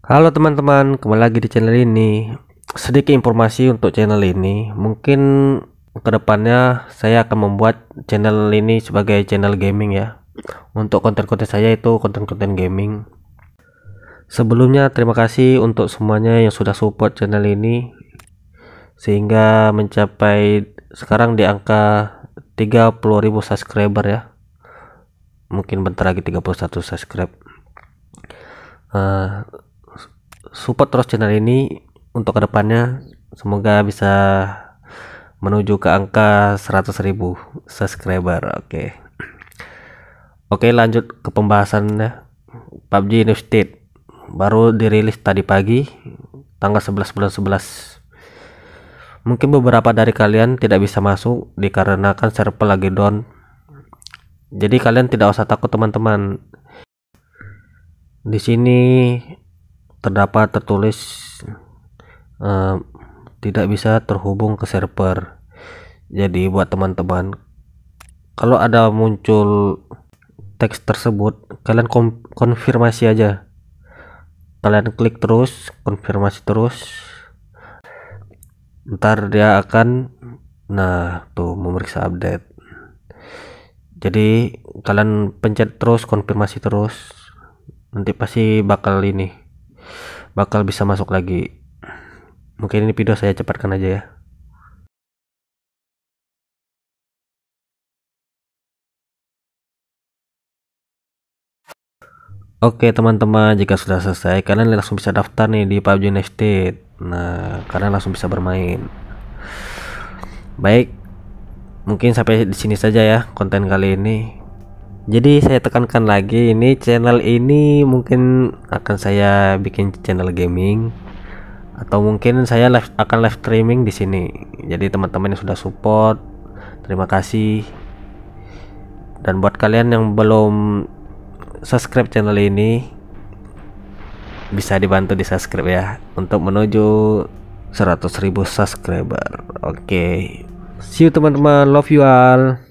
Halo teman-teman, kembali lagi di channel ini. Sedikit informasi untuk channel ini. Mungkin kedepannya saya akan membuat channel ini sebagai channel gaming ya. Untuk konten-konten saya itu konten-konten gaming. Sebelumnya terima kasih untuk semuanya yang sudah support channel ini sehingga mencapai sekarang di angka 30.000 subscriber ya. Mungkin bentar lagi 31 subscribe. Uh, support terus channel ini untuk kedepannya semoga bisa menuju ke angka 100.000 subscriber oke okay. oke okay, lanjut ke pembahasannya PUBG New State baru dirilis tadi pagi tanggal 11 bulan 11 mungkin beberapa dari kalian tidak bisa masuk dikarenakan server lagi down jadi kalian tidak usah takut teman-teman di sini terdapat tertulis uh, tidak bisa terhubung ke server. Jadi buat teman-teman kalau ada muncul teks tersebut, kalian konfirmasi aja. Kalian klik terus, konfirmasi terus. Ntar dia akan nah tuh memeriksa update. Jadi kalian pencet terus konfirmasi terus. Nanti pasti bakal ini bakal bisa masuk lagi mungkin ini video saya cepatkan aja ya Oke teman-teman jika sudah selesai kalian langsung bisa daftar nih di PUBG Next Nah kalian langsung bisa bermain Baik mungkin sampai di sini saja ya konten kali ini jadi saya tekankan lagi ini channel ini mungkin akan saya bikin channel gaming atau mungkin saya live, akan live streaming di sini. Jadi teman-teman yang sudah support, terima kasih. Dan buat kalian yang belum subscribe channel ini bisa dibantu di subscribe ya untuk menuju 100.000 subscriber. Oke. Okay. See you teman-teman. Love you all.